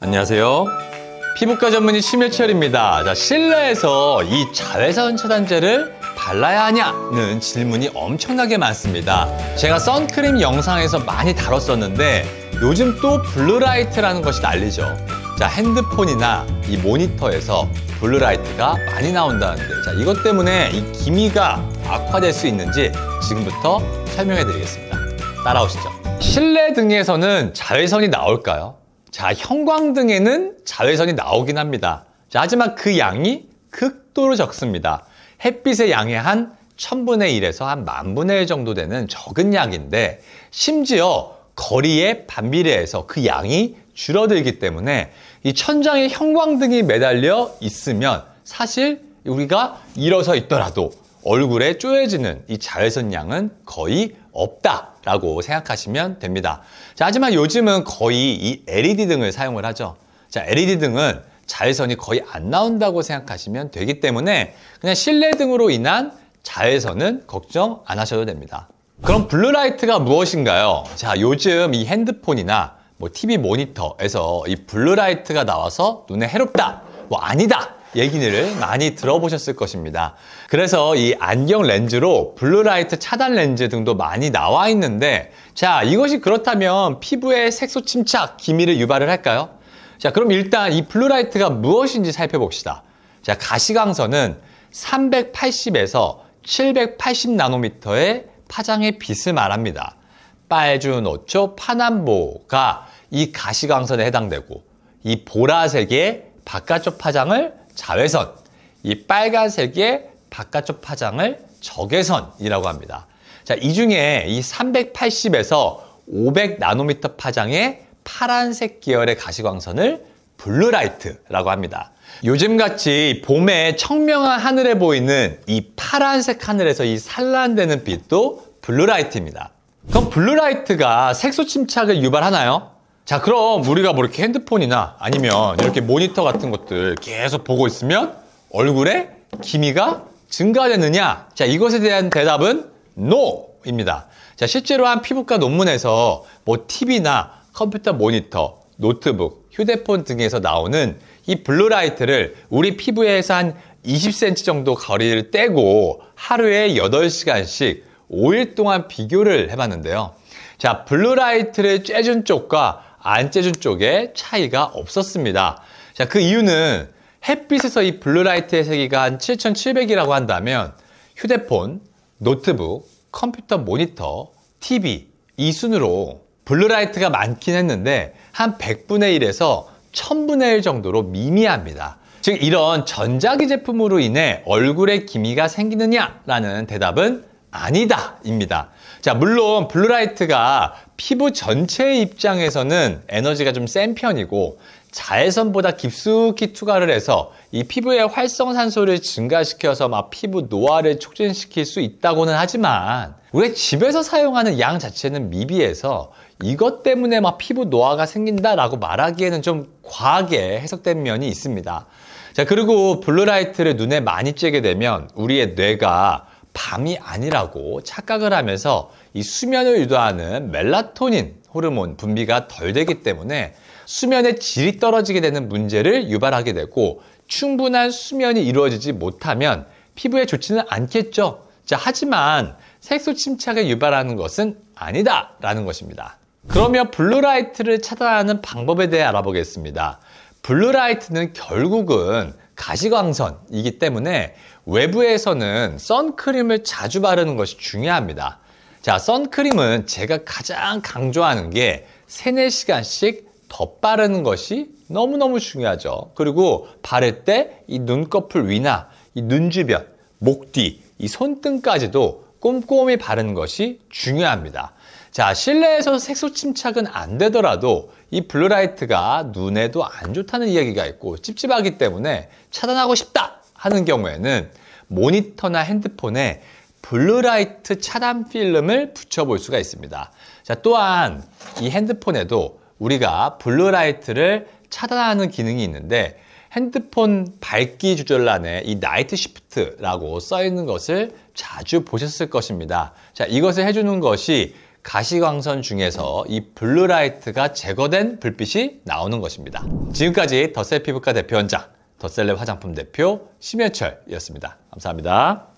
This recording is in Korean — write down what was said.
안녕하세요. 피부과 전문의 심해철입니다. 자, 실내에서 이 자외선 차단제를 발라야 하냐는 질문이 엄청나게 많습니다. 제가 선크림 영상에서 많이 다뤘었는데 요즘 또 블루라이트라는 것이 난리죠. 자, 핸드폰이나 이 모니터에서 블루라이트가 많이 나온다는데 자, 이것 때문에 이 기미가 악화될 수 있는지 지금부터 설명해 드리겠습니다. 따라오시죠. 실내 등에서는 자외선이 나올까요? 자, 형광등에는 자외선이 나오긴 합니다. 자, 하지만 그 양이 극도로 적습니다. 햇빛의 양의 한 1000분의 1에서 한 만분의 1 정도 되는 적은 양인데 심지어 거리의 반비례해서 그 양이 줄어들기 때문에 이 천장에 형광등이 매달려 있으면 사실 우리가 일어서 있더라도 얼굴에 쪼여지는 이 자외선 양은 거의 없다라고 생각하시면 됩니다. 자, 하지만 요즘은 거의 이 LED 등을 사용을 하죠. 자, LED 등은 자외선이 거의 안 나온다고 생각하시면 되기 때문에 그냥 실내 등으로 인한 자외선은 걱정 안 하셔도 됩니다. 그럼 블루라이트가 무엇인가요? 자, 요즘 이 핸드폰이나 뭐 TV 모니터에서 이 블루라이트가 나와서 눈에 해롭다, 뭐 아니다 얘기를 많이 들어보셨을 것입니다. 그래서 이 안경 렌즈로 블루라이트 차단 렌즈 등도 많이 나와 있는데 자, 이것이 그렇다면 피부에 색소 침착, 기미를 유발을 할까요? 자, 그럼 일단 이 블루라이트가 무엇인지 살펴봅시다. 자, 가시광선은 380에서 780 나노미터의 파장의 빛을 말합니다. 빨주, 노초, 파남보가 이 가시광선에 해당되고 이 보라색의 바깥쪽 파장을 자외선, 이 빨간색의 바깥쪽 파장을 적외선이라고 합니다. 자, 이 중에 이 380에서 500 나노미터 파장의 파란색 계열의 가시광선을 블루라이트라고 합니다. 요즘같이 봄에 청명한 하늘에 보이는 이 파란색 하늘에서 이 산란되는 빛도 블루라이트입니다. 그럼 블루라이트가 색소 침착을 유발하나요? 자 그럼 우리가 뭐 이렇게 핸드폰이나 아니면 이렇게 모니터 같은 것들 계속 보고 있으면 얼굴에 기미가 증가되느냐? 자 이것에 대한 대답은 NO입니다. 자 실제로 한 피부과 논문에서 뭐 TV나 컴퓨터 모니터, 노트북, 휴대폰 등에서 나오는 이 블루라이트를 우리 피부에서 한 20cm 정도 거리를 떼고 하루에 8시간씩 5일 동안 비교를 해봤는데요. 자, 블루라이트를 쬐준 쪽과 안 째준 쪽에 차이가 없었습니다. 자, 그 이유는 햇빛에서 이 블루라이트의 세기가 한 7,700이라고 한다면 휴대폰, 노트북, 컴퓨터 모니터, TV 이 순으로 블루라이트가 많긴 했는데 한 100분의 1에서 1000분의 1 정도로 미미합니다. 즉 이런 전자기 제품으로 인해 얼굴에 기미가 생기느냐라는 대답은 아니다입니다. 자, 물론 블루라이트가 피부 전체의 입장에서는 에너지가 좀 센 편이고 자외선보다 깊숙이 투과를 해서 이 피부의 활성산소를 증가시켜서 막 피부 노화를 촉진시킬 수 있다고는 하지만 우리 집에서 사용하는 양 자체는 미비해서 이것 때문에 막 피부 노화가 생긴다라고 말하기에는 좀 과하게 해석된 면이 있습니다. 자, 그리고 블루라이트를 눈에 많이 쬐게 되면 우리의 뇌가 밤이 아니라고 착각을 하면서 이 수면을 유도하는 멜라토닌 호르몬 분비가 덜 되기 때문에 수면의 질이 떨어지게 되는 문제를 유발하게 되고 충분한 수면이 이루어지지 못하면 피부에 좋지는 않겠죠. 자, 하지만 색소 침착을 유발하는 것은 아니다라는 것입니다. 그러면 블루라이트를 차단하는 방법에 대해 알아보겠습니다. 블루라이트는 결국은 가시광선이기 때문에 외부에서는 선크림을 자주 바르는 것이 중요합니다. 자, 선크림은 제가 가장 강조하는 게 3, 4시간씩 덧바르는 것이 너무너무 중요하죠. 그리고 바를 때 이 눈꺼풀 위나 이 눈 주변, 목 뒤, 이 손등까지도 꼼꼼히 바르는 것이 중요합니다. 자, 실내에서 색소 침착은 안 되더라도 이 블루라이트가 눈에도 안 좋다는 이야기가 있고 찝찝하기 때문에 차단하고 싶다 하는 경우에는 모니터나 핸드폰에 블루라이트 차단 필름을 붙여볼 수가 있습니다. 자, 또한 이 핸드폰에도 우리가 블루라이트를 차단하는 기능이 있는데 핸드폰 밝기 조절란에 이 나이트 시프트라고 써 있는 것을 자주 보셨을 것입니다. 자, 이것을 해주는 것이 가시광선 중에서 이 블루라이트가 제거된 불빛이 나오는 것입니다. 지금까지 덧셀 피부과 대표원장, 덧셀랩 화장품 대표 심현철이었습니다. 감사합니다.